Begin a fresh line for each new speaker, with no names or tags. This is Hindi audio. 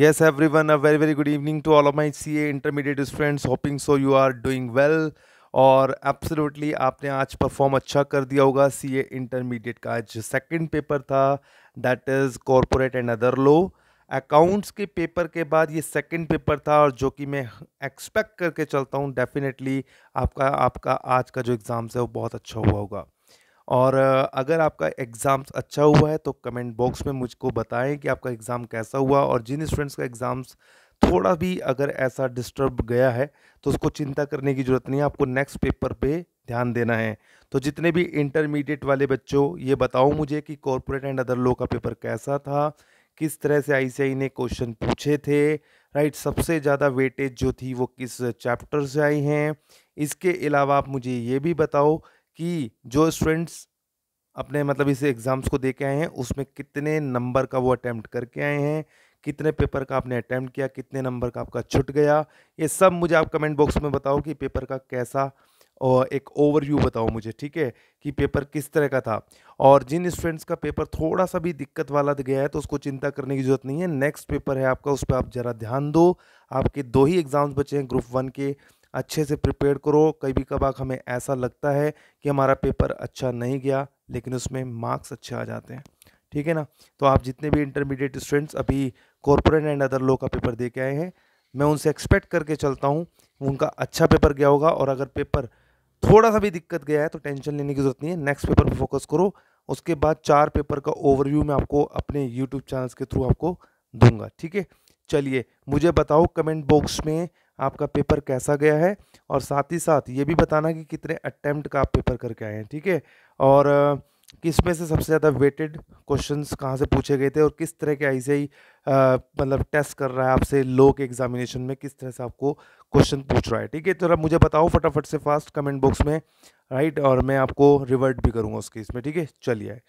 Yes, everyone, a very, very good evening to all of my CA intermediate students. Hoping so you are doing well. और एब्सोल्युटली आपने आज परफॉर्म अच्छा कर दिया होगा सी ए इंटरमीडिएट का आज सेकंड पेपर था that is corporate and other law accounts के पेपर के बाद ये सेकंड पेपर था और जो कि मैं एक्सपेक्ट करके चलता हूँ डेफिनेटली आपका आपका आज का जो एग्ज़ाम्स है वो बहुत अच्छा हुआ होगा और अगर आपका एग्ज़ाम्स अच्छा हुआ है तो कमेंट बॉक्स में मुझको बताएं कि आपका एग्ज़ाम कैसा हुआ और जिन स्टूडेंट्स का एग्ज़ाम्स थोड़ा भी अगर ऐसा डिस्टर्ब गया है तो उसको चिंता करने की ज़रूरत नहीं है आपको नेक्स्ट पेपर पे ध्यान देना है तो जितने भी इंटरमीडिएट वाले बच्चों ये बताओ मुझे कि कॉरपोरेट एंड अदर लॉ का पेपर कैसा था किस तरह से आई ने क्वेश्चन पूछे थे राइट सबसे ज़्यादा वेटेज जो थी वो किस चैप्टर से आई हैं इसके अलावा आप मुझे ये भी बताओ कि जो स्टूडेंट्स अपने मतलब इस एग्ज़ाम्स को दे के आए हैं उसमें कितने नंबर का वो अटैम्प्ट करके आए हैं कितने पेपर का आपने अटैम्प्ट किया कितने नंबर का आपका छुट गया ये सब मुझे आप कमेंट बॉक्स में बताओ कि पेपर का कैसा और एक ओवरव्यू बताओ मुझे ठीक है कि पेपर किस तरह का था और जिन स्टूडेंट्स का पेपर थोड़ा सा भी दिक्कत वाला गया है तो उसको चिंता करने की ज़रूरत नहीं है नेक्स्ट पेपर है आपका उस पर आप ज़रा ध्यान दो आपके दो ही एग्ज़ाम्स बचे हैं ग्रुप वन के अच्छे से प्रिपेयर करो कभी कभार हमें ऐसा लगता है कि हमारा पेपर अच्छा नहीं गया लेकिन उसमें मार्क्स अच्छे आ जाते हैं ठीक है ना तो आप जितने भी इंटरमीडिएट स्टूडेंट्स अभी कॉरपोरेट एंड अदर लॉ का पेपर दे के आए हैं मैं उनसे एक्सपेक्ट करके चलता हूँ उनका अच्छा पेपर गया होगा और अगर पेपर थोड़ा सा भी दिक्कत गया है तो टेंशन लेने की ज़रूरत नहीं है नेक्स्ट पेपर पर फोकस करो उसके बाद चार पेपर का ओवरव्यू मैं आपको अपने यूट्यूब चैनल्स के थ्रू आपको दूंगा ठीक है चलिए मुझे बताओ कमेंट बॉक्स में आपका पेपर कैसा गया है और साथ ही साथ ये भी बताना कि कितने अटैम्प्ट का आप पेपर करके आए हैं ठीक है और किस में से सबसे ज़्यादा वेटेड क्वेश्चंस कहाँ से पूछे गए थे और किस तरह के ऐसे ही मतलब टेस्ट कर रहा है आपसे लो के एग्जामिनेशन में किस तरह से आपको क्वेश्चन पूछ रहा है ठीक है तो अब मुझे बताओ फटाफट से फास्ट कमेंट बॉक्स में राइट और मैं आपको रिवर्ट भी करूँगा उसके इसमें ठीक है चलिए